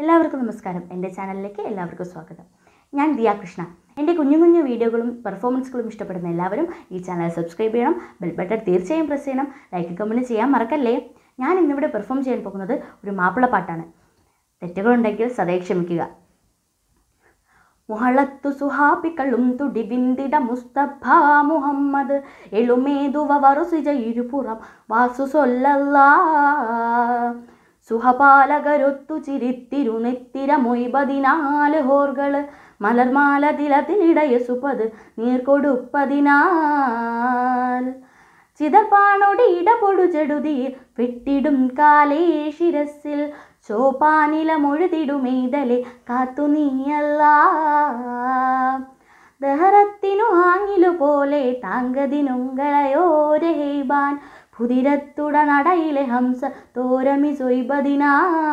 എല്ലാവർക്കും നമസ്കാരം എൻ്റെ ചാനലിലേക്ക് എല്ലാവർക്കും സ്വാഗതം ഞാൻ ദിയ കൃഷ്ണ എൻ്റെ കുഞ്ഞു കുഞ്ഞു വീഡിയോകളും പെർഫോമൻസുകളും ഇഷ്ടപ്പെടുന്ന എല്ലാവരും ഈ ചാനൽ സബ്സ്ക്രൈബ് ചെയ്യണം ബെൽ ബട്ടൺ തീർച്ചയായും പ്രസ് ചെയ്യണം ലൈക്ക് കമൻറ്റ് ചെയ്യാൻ മറക്കല്ലേ ഞാൻ ഇന്നിവിടെ പെർഫോം ചെയ്യാൻ പോകുന്നത് ഒരു മാപ്പിള പാട്ടാണ് തെറ്റുകളുണ്ടെങ്കിൽ സദയ ക്ഷമിക്കുക മുഹളത്തു സുഹാബികളും തുടിവിന്തിട മുസ്തഫ മുഹമ്മദ് എളുമേതുവ വറുസിജ ഇരുപുറം വാസു സൊല്ലല്ലാ സുഹപാലകരൊത്തു ചിരിത്തിരുനെത്തിരമൊയ്പതിനാല് ഹോർകള് മലർമാല തിലതിനിടയ സുപത് നീർക്കൊടുപ്പതിനാൽ ചിതപ്പാണൊടി ഇടപൊടു ചെടുതിയിൽ വിട്ടിടും കാലേ ശിരസിൽ ചോപ്പാനിലമൊഴുതിടുമെയ്തലെ കാത്തു നീയല്ല ദഹറത്തിനു ആങ്ങിലു പോലെ താങ്കതിനുങ്കളയോരഹേബാൻ പുതിരത്തുട നടയിലെ ഹംസ തോരമി സൊയ്ബതിനാൽ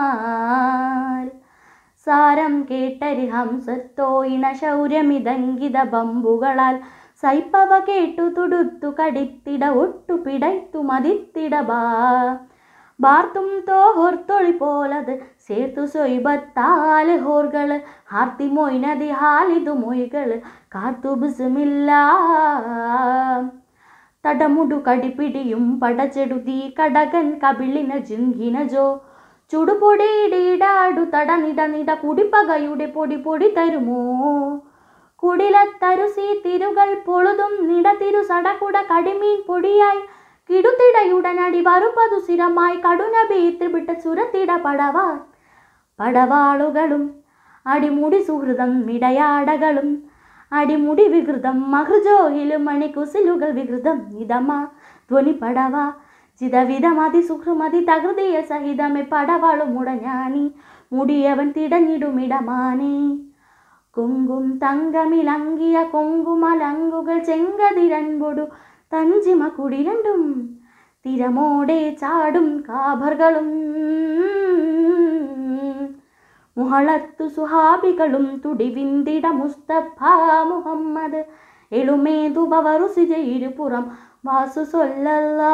സാരം കേട്ടരി ഹംസത്തോയിണ ശൗര്യമിതങ്കിത ബമ്പുകളാൽ സൈപ്പവ കേട്ടു തുടുത്തു കടിത്തിട ഒട്ടു പിടത്തു മതിത്തിട ബാ ബാർത്തും തോഹോർത്തൊളി പോലത് സേർത്തു സൊയ്ബത്താല് ഹോർകൾ ഹാർത്തി മൊയ്നതി ഹാലിതു മൊയ്കൾ കാത്തു ബിസുമില്ല തടമുടു കടിപിടിയും പടചെടുതി കടകൻ കപിളിന ജിങ്കിനജോ ചുടുപൊടിയിടിടാടു തടനിട നിട കുടിപ്പകയുടെ പൊടി പൊടി തരുമോ കുടിലത്തരുസി തിരുകൾ പൊളുതും നിടതിരു സടകുട കടിമീൻ പൊടിയായി കിടുത്തിടയുടനടി വറുപ്പതു സ്ഥിരമായി കടുനബീത്തിവിട്ട ചുരത്തിട പടവാൾ പടവാളുകളും അടിമുടി സുഹൃതം ഇടയാടകളും അടിമുടി വികൃതം മഹൃജോയിലും മണിക്കുസിലുകൾ വികൃതം ഇതമാ ധ്വനിപ്പടവ ചിതവിധമതി സുഹൃമതി തകൃതിയ സഹിതമേ പടവാളുമുടഞ്ഞാണി മുടിയവൻ തിടഞ്ഞിടുമിടമാനേ കൊങ്കും തങ്കമിലങ്കിയ കൊങ്കുമലങ്കുകൾ ചെങ്കതിരൻപൊടു തഞ്ചിമ കുടിരണ്ടും തിരമോടെ ചാടും കാഭർകളും മുഹളത്തു സുഹാബികളും തുടിവിന്തിട മുസ്തഫ മുഹമ്മദ് എളുമേതുപവറുസിജ ഇരുപുറം വാസു സൊല്ലല്ലാ